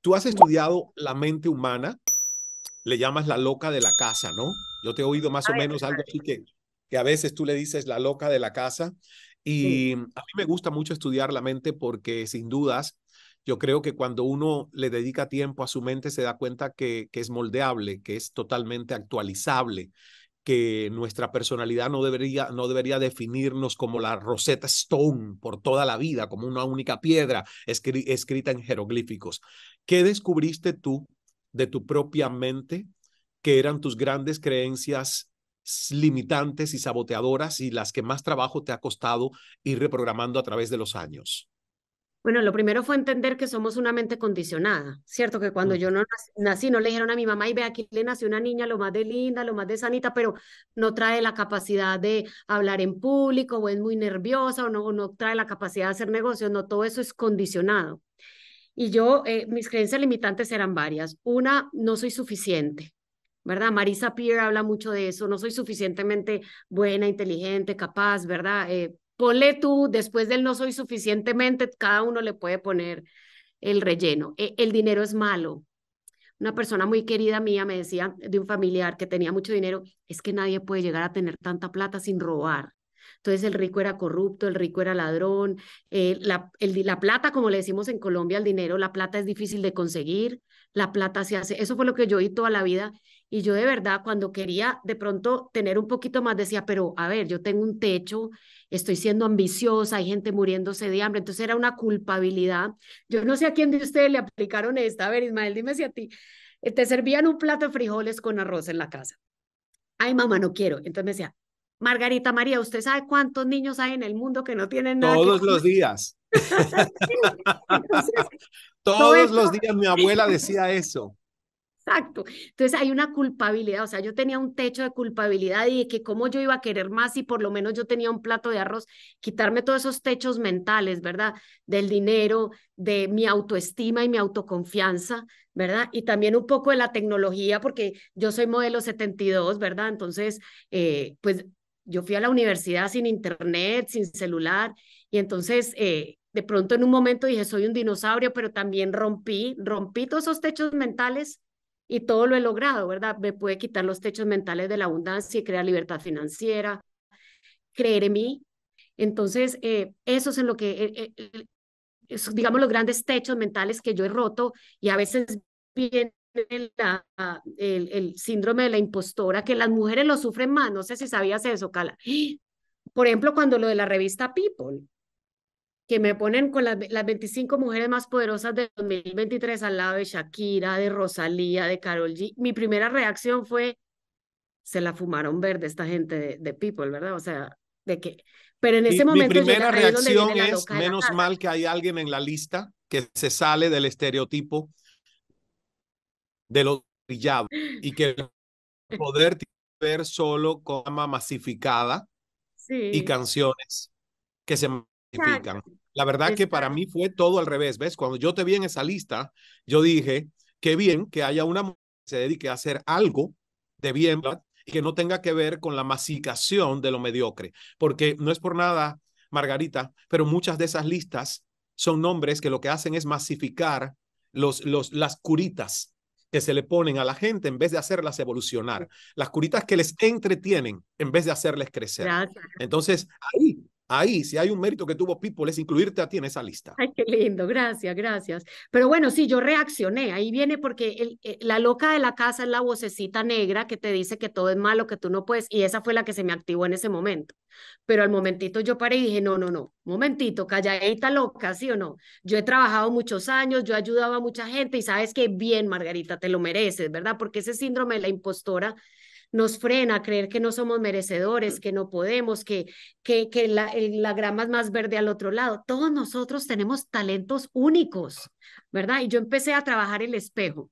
Tú has estudiado la mente humana, le llamas la loca de la casa, ¿no? Yo te he oído más o menos algo así que, a veces tú le dices la loca de la casa. Y a mí me gusta mucho estudiar la mente porque sin dudas yo creo que cuando uno le dedica tiempo a su mente se da cuenta que, que es moldeable, que es totalmente actualizable que nuestra personalidad no debería, no debería definirnos como la Rosetta Stone por toda la vida, como una única piedra escrita en jeroglíficos. ¿Qué descubriste tú de tu propia mente que eran tus grandes creencias limitantes y saboteadoras y las que más trabajo te ha costado ir reprogramando a través de los años? Bueno, lo primero fue entender que somos una mente condicionada, ¿cierto? Que cuando mm. yo no nací, no le dijeron a mi mamá, y ve, aquí le nació una niña lo más de linda, lo más de sanita, pero no trae la capacidad de hablar en público, o es muy nerviosa, o no, no trae la capacidad de hacer negocios, no, todo eso es condicionado. Y yo, eh, mis creencias limitantes eran varias. Una, no soy suficiente, ¿verdad? Marisa Peer habla mucho de eso, no soy suficientemente buena, inteligente, capaz, ¿verdad? Eh, ponle tú, después del no soy suficientemente, cada uno le puede poner el relleno. E, el dinero es malo. Una persona muy querida mía me decía de un familiar que tenía mucho dinero, es que nadie puede llegar a tener tanta plata sin robar. Entonces el rico era corrupto, el rico era ladrón, eh, la, la plata, como le decimos en Colombia el dinero, la plata es difícil de conseguir, la plata se hace, eso fue lo que yo vi toda la vida y yo de verdad, cuando quería de pronto tener un poquito más, decía, pero a ver, yo tengo un techo, estoy siendo ambiciosa, hay gente muriéndose de hambre. Entonces era una culpabilidad. Yo no sé a quién de ustedes le aplicaron esta. A ver, Ismael, dime si a ti eh, te servían un plato de frijoles con arroz en la casa. Ay, mamá, no quiero. Entonces me decía, Margarita María, ¿usted sabe cuántos niños hay en el mundo que no tienen nada? Todos los días. Todos los días mi abuela decía eso. Exacto. Entonces hay una culpabilidad, o sea, yo tenía un techo de culpabilidad y de que cómo yo iba a querer más y por lo menos yo tenía un plato de arroz, quitarme todos esos techos mentales, ¿verdad? Del dinero, de mi autoestima y mi autoconfianza, ¿verdad? Y también un poco de la tecnología, porque yo soy modelo 72, ¿verdad? Entonces, eh, pues yo fui a la universidad sin internet, sin celular, y entonces... Eh, de pronto en un momento dije, soy un dinosaurio, pero también rompí, rompí todos esos techos mentales y todo lo he logrado, ¿verdad? Me puede quitar los techos mentales de la abundancia y crear libertad financiera, creer en mí. Entonces, esos eh, eso es lo que, eh, eh, digamos, los grandes techos mentales que yo he roto y a veces viene ah, el, síndrome de la impostora, que las mujeres lo sufren más. No sé si sabías eso, Cala. Por ejemplo, cuando lo de la revista People, que me ponen con las, las 25 mujeres más poderosas de 2023 al lado de Shakira, de Rosalía, de Carol G, mi primera reacción fue, se la fumaron verde esta gente de, People, ¿verdad? O sea, de que... Pero en ese momento... Mi primera reacción es, menos mal que hay alguien en la lista que se sale del estereotipo de lo brillado y que el poder ver solo con masificada y canciones que se la verdad que para mí fue todo al revés, ¿ves? Cuando yo te vi en esa lista, yo dije, qué bien que haya una mujer que se dedique a hacer algo de bien y que no tenga que ver con la masificación de lo mediocre, porque no es por nada, Margarita, pero muchas de esas listas son nombres que lo que hacen es masificar los, los, las curitas que se le ponen a la gente en vez de hacerlas evolucionar, las curitas que les entretienen en vez de hacerles crecer. Entonces, ahí ahí, si hay un mérito que tuvo Pitbull, es incluirte a ti en esa lista. Ay, qué lindo, gracias, gracias. Pero bueno, sí, yo reaccioné, ahí viene porque eh, la loca de la casa es la vocecita negra que te dice que todo es malo, que tú no puedes, y esa fue la que se me activó en ese momento. Pero al momentito yo paré y dije, no, no, no, momentito, calladita loca, ¿sí o no? Yo he trabajado muchos años, yo he ayudado a mucha gente y sabes que bien, Margarita, te lo mereces, ¿verdad? Porque ese síndrome de la impostora nos frena creer que no somos merecedores, que no podemos, que, que, que la, la grama es más verde al otro lado. Todos nosotros tenemos talentos únicos, ¿verdad? Y yo empecé a trabajar el espejo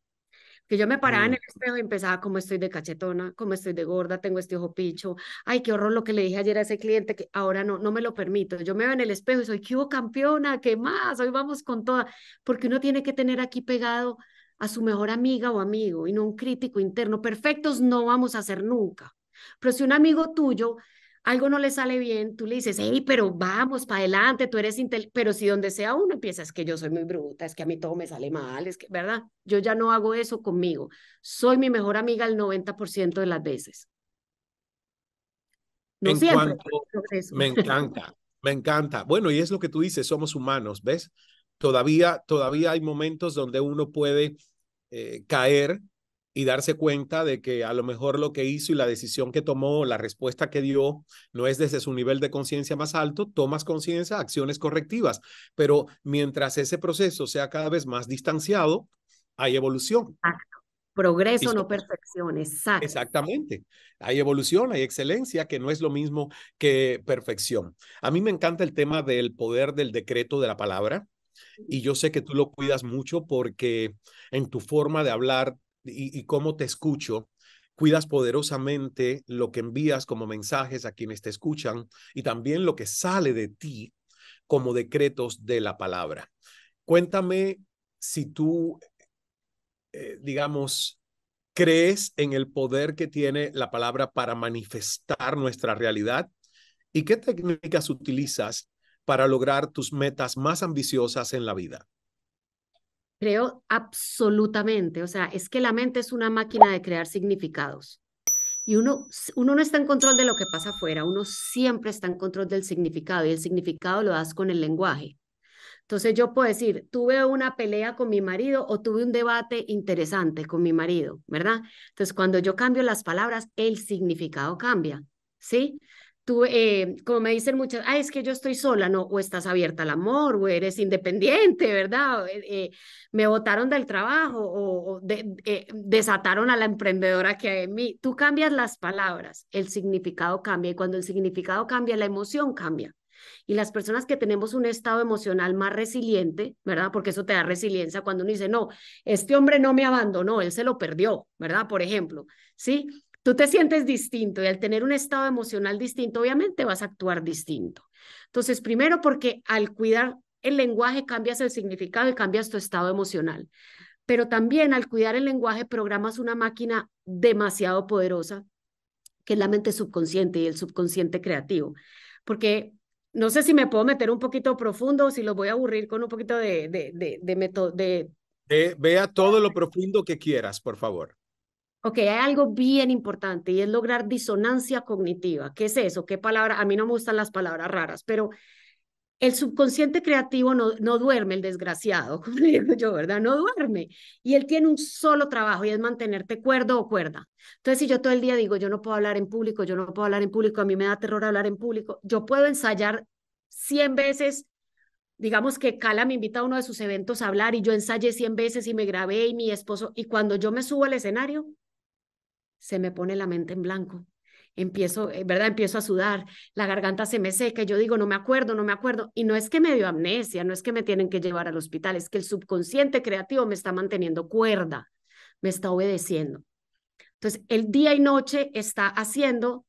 que yo me paraba en mm. el espejo y empezaba como estoy de cachetona, como estoy de gorda, tengo este ojo pincho. ay, qué horror lo que le dije ayer a ese cliente, que ahora no, no me lo permito, yo me veo en el espejo y soy, ¿qué hubo campeona? ¿Qué más? Hoy vamos con toda, porque uno tiene que tener aquí pegado a su mejor amiga o amigo y no un crítico interno. Perfectos no vamos a ser nunca. Pero si un amigo tuyo algo no le sale bien, tú le dices, pero vamos para adelante, tú eres inteligente, pero si donde sea uno empieza, es que yo soy muy bruta, es que a mí todo me sale mal, es que, ¿verdad? Yo ya no hago eso conmigo. Soy mi mejor amiga el 90% de las veces. No me encanta, me encanta. Bueno, y es lo que tú dices, somos humanos, ¿ves? Todavía, todavía hay momentos donde uno puede eh, caer y darse cuenta de que a lo mejor lo que hizo y la decisión que tomó, la respuesta que dio, no es desde su nivel de conciencia más alto, tomas conciencia, acciones correctivas. Pero mientras ese proceso sea cada vez más distanciado, hay evolución. Exacto. Progreso, no perfección, exacto. Exactamente. Hay evolución, hay excelencia, que no es lo mismo que perfección. A mí me encanta el tema del poder del decreto de la palabra. Y yo sé que tú lo cuidas mucho porque en tu forma de hablar y, cómo te escucho, cuidas poderosamente lo que envías como mensajes a quienes te escuchan y también lo que sale de ti como decretos de la palabra. Cuéntame si tú, eh, digamos, crees en el poder que tiene la palabra para manifestar nuestra realidad y qué técnicas utilizas para lograr tus metas más ambiciosas en la vida? Creo absolutamente. O sea, es que la mente es una máquina de crear significados. Y uno, uno no está en control de lo que pasa afuera, uno siempre está en control del significado y el significado lo das con el lenguaje. Entonces yo puedo decir, tuve una pelea con mi marido o tuve un debate interesante con mi marido, ¿verdad? Entonces cuando yo cambio las palabras, el significado cambia, ¿sí? tú, eh, como me dicen muchas, ah, es que yo estoy sola, no, o estás abierta al amor, o eres independiente, ¿verdad? Eh, eh, me botaron del trabajo, o, desataron a la emprendedora que hay en mí. Tú cambias las palabras, el significado cambia, y cuando el significado cambia, la emoción cambia. Y las personas que tenemos un estado emocional más resiliente, ¿verdad? Porque eso te da resiliencia cuando uno dice, no, este hombre no me abandonó, él se lo perdió, ¿verdad? Por ejemplo, ¿sí? tú te sientes distinto y al tener un estado emocional distinto, obviamente vas a actuar distinto. Entonces, primero porque al cuidar el lenguaje cambias el significado y cambias tu estado emocional, pero también al cuidar el lenguaje programas una máquina demasiado poderosa, que es la mente subconsciente y el subconsciente creativo, porque no sé si me puedo meter un poquito profundo o si lo voy a aburrir con un poquito de... de, de, de... Vea todo lo profundo que quieras, por favor. Ok, hay algo bien importante y es lograr disonancia cognitiva. ¿Qué es eso? ¿Qué palabra? A mí no me gustan las palabras raras, pero el subconsciente creativo no, no duerme, el desgraciado, como le digo yo, ¿verdad? No duerme. Y él tiene un solo trabajo y es mantenerte cuerdo o cuerda. Entonces, si yo todo el día digo, yo no puedo hablar en público, yo no puedo hablar en público, a mí me da terror hablar en público, yo puedo ensayar 100 veces digamos que Cala me invita a uno de sus eventos a hablar y yo ensayé 100 veces y me grabé y mi esposo, y cuando yo me subo al escenario, se me pone la mente en blanco. Empiezo, eh, ¿verdad? Empiezo a sudar, la garganta se me seca, yo digo, no me acuerdo, no me acuerdo. Y no es que me dio amnesia, no es que me tienen que llevar al hospital, es que el subconsciente creativo me está manteniendo cuerda, me está obedeciendo. Entonces, el día y noche está haciendo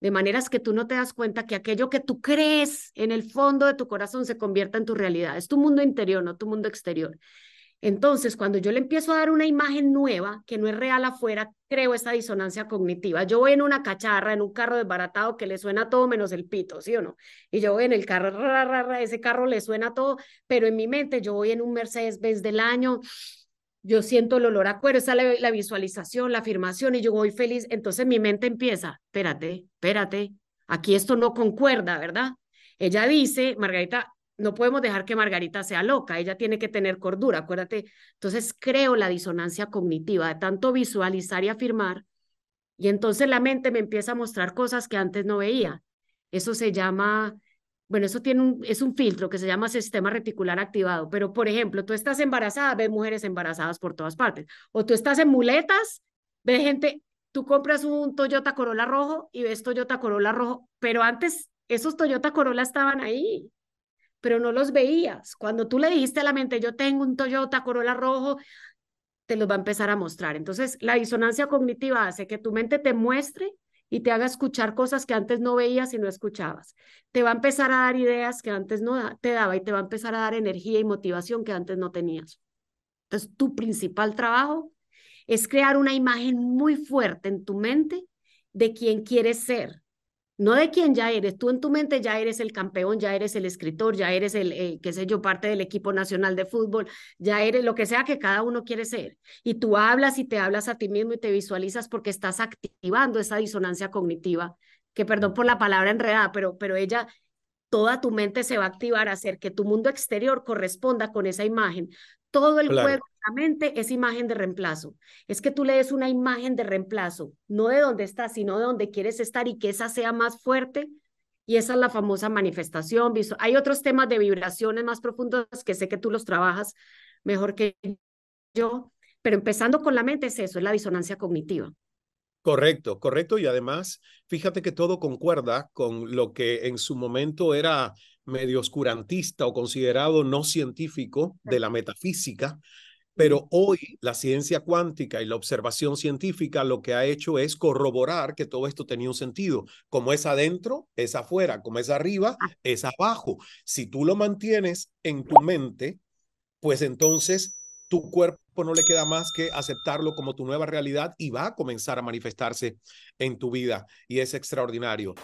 de maneras que tú no te das cuenta que aquello que tú crees en el fondo de tu corazón se convierta en tu realidad. Es tu mundo interior, no tu mundo exterior. Entonces, cuando yo le empiezo a dar una imagen nueva que no es real afuera, creo esta disonancia cognitiva. Yo voy en una cacharra, en un carro desbaratado que le suena todo menos el pito, ¿sí o no? Y yo voy en el carro, ese carro le suena todo, pero en mi mente yo voy en un Mercedes-Benz del año, yo siento el olor a cuero, está la visualización, la afirmación y yo voy feliz. Entonces mi mente empieza, espérate, espérate, aquí esto no concuerda, ¿verdad? Ella dice, Margarita, no podemos dejar que Margarita sea loca, ella tiene que tener cordura, acuérdate. Entonces creo la disonancia cognitiva de tanto visualizar y afirmar, y entonces la mente me empieza a mostrar cosas que antes no veía. Eso se llama, bueno, eso tiene un, es un filtro que se llama sistema reticular activado, pero por ejemplo, tú estás embarazada, ves mujeres embarazadas por todas partes, o tú estás en muletas, ves gente, tú compras un Toyota Corolla rojo y ves Toyota Corolla rojo, pero antes esos Toyota Corolla estaban ahí pero no los veías. Cuando tú le dijiste a la mente, yo tengo un Toyota Corolla rojo, te los va a empezar a mostrar. Entonces, la disonancia cognitiva hace que tu mente te muestre y te haga escuchar cosas que antes no veías y no escuchabas. Te va a empezar a dar ideas que antes no te daba y te va a empezar a dar energía y motivación que antes no tenías. Entonces, tu principal trabajo es crear una imagen muy fuerte en tu mente de quién quieres ser, no de quién ya eres, tú en tu mente ya eres el campeón, ya eres el escritor, ya eres el, eh, qué sé yo, parte del equipo nacional de fútbol, ya eres lo que sea que cada uno quiere ser. Y tú hablas y te hablas a ti mismo y te visualizas porque estás activando esa disonancia cognitiva, que perdón por la palabra enredada, pero, pero ella, toda tu mente se va a activar a hacer que tu mundo exterior corresponda con esa imagen. Todo el cuerpo, juego la mente es imagen de reemplazo. Es que tú lees una imagen de reemplazo, no de dónde estás, sino de dónde quieres estar y que esa sea más fuerte. Y esa es la famosa manifestación Hay otros temas de vibraciones más profundas que sé que tú los trabajas mejor que yo, pero empezando con la mente es eso, es la disonancia cognitiva. Correcto, correcto. Y además, fíjate que todo concuerda con lo que en su momento era medio oscurantista o considerado no científico de la metafísica, pero hoy la ciencia cuántica y la observación científica lo que ha hecho es corroborar que todo esto tenía un sentido. Como es adentro, es afuera, como es arriba, ah. es abajo. Si tú lo mantienes en tu mente, pues entonces tu cuerpo no le queda más que aceptarlo como tu nueva realidad y va a comenzar a manifestarse en tu vida. Y es extraordinario.